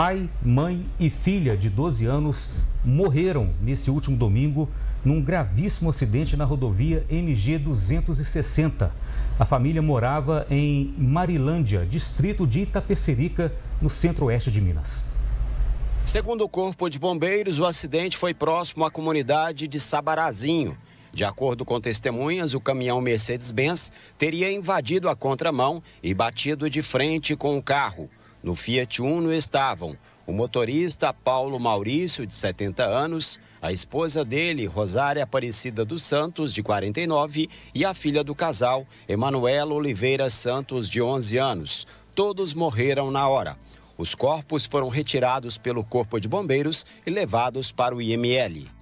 Pai, mãe e filha de 12 anos morreram nesse último domingo num gravíssimo acidente na rodovia MG 260. A família morava em Marilândia, distrito de Itapecerica, no centro-oeste de Minas. Segundo o Corpo de Bombeiros, o acidente foi próximo à comunidade de Sabarazinho. De acordo com testemunhas, o caminhão Mercedes-Benz teria invadido a contramão e batido de frente com o carro. No Fiat Uno estavam o motorista Paulo Maurício, de 70 anos, a esposa dele, Rosária Aparecida dos Santos, de 49, e a filha do casal, Emanuela Oliveira Santos, de 11 anos. Todos morreram na hora. Os corpos foram retirados pelo Corpo de Bombeiros e levados para o IML.